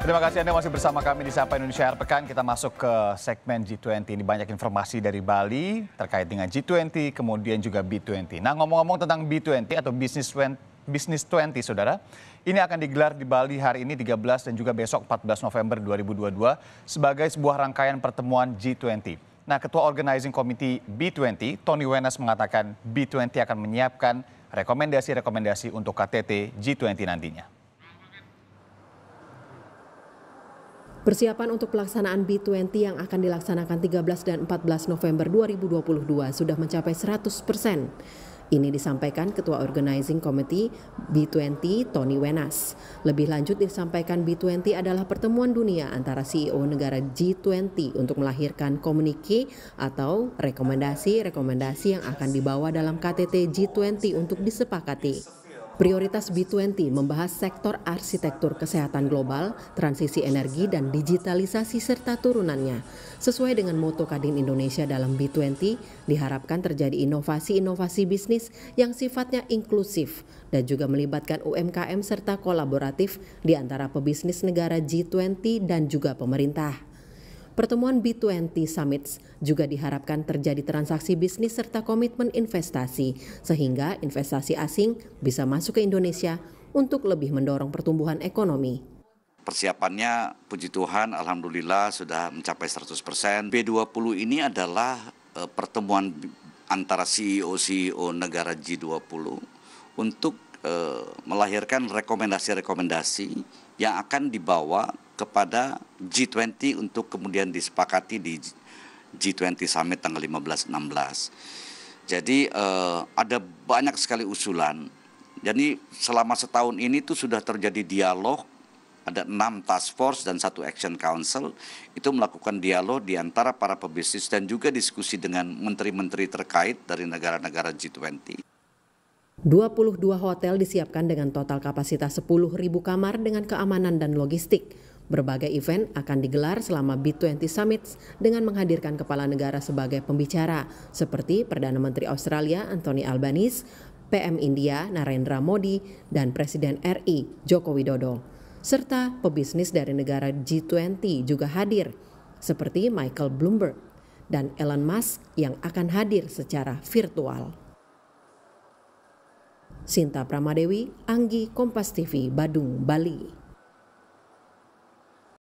Terima kasih Anda masih bersama kami di Sapa Indonesia Air Pekan. Kita masuk ke segmen G20. Ini banyak informasi dari Bali terkait dengan G20, kemudian juga B20. Nah ngomong-ngomong tentang B20 atau Business 20, Business 20 saudara, ini akan digelar di Bali hari ini 13 dan juga besok 14 November 2022 sebagai sebuah rangkaian pertemuan G20. Nah Ketua Organizing Committee B20, Tony Wenas mengatakan B20 akan menyiapkan rekomendasi-rekomendasi untuk KTT G20 nantinya. Persiapan untuk pelaksanaan B20 yang akan dilaksanakan 13 dan 14 November 2022 sudah mencapai 100 persen. Ini disampaikan Ketua Organizing Committee B20 Tony Wenas. Lebih lanjut disampaikan B20 adalah pertemuan dunia antara CEO negara G20 untuk melahirkan komunike atau rekomendasi-rekomendasi yang akan dibawa dalam KTT G20 untuk disepakati. Prioritas B20 membahas sektor arsitektur kesehatan global, transisi energi, dan digitalisasi serta turunannya. Sesuai dengan moto Kadin Indonesia dalam B20, diharapkan terjadi inovasi-inovasi bisnis yang sifatnya inklusif dan juga melibatkan UMKM serta kolaboratif di antara pebisnis negara G20 dan juga pemerintah. Pertemuan B20 Summits juga diharapkan terjadi transaksi bisnis serta komitmen investasi, sehingga investasi asing bisa masuk ke Indonesia untuk lebih mendorong pertumbuhan ekonomi. Persiapannya, puji Tuhan, Alhamdulillah sudah mencapai 100 persen. B20 ini adalah eh, pertemuan antara CEO-CEO e negara G20 untuk eh, melahirkan rekomendasi-rekomendasi yang akan dibawa kepada G20 untuk kemudian disepakati di G20 Summit tanggal 15-16. Jadi eh, ada banyak sekali usulan. Jadi selama setahun ini tuh sudah terjadi dialog ada enam task force dan satu action council itu melakukan dialog di antara para pebisnis dan juga diskusi dengan menteri-menteri terkait dari negara-negara G20. 22 hotel disiapkan dengan total kapasitas 10.000 kamar dengan keamanan dan logistik. Berbagai event akan digelar selama B20 Summit dengan menghadirkan kepala negara sebagai pembicara, seperti Perdana Menteri Australia Anthony Albanese, PM India Narendra Modi, dan Presiden RI Joko Widodo. Serta pebisnis dari negara G20 juga hadir, seperti Michael Bloomberg dan Elon Musk yang akan hadir secara virtual. Sinta Pramadewi, Anggi Kompas TV, Badung, Bali.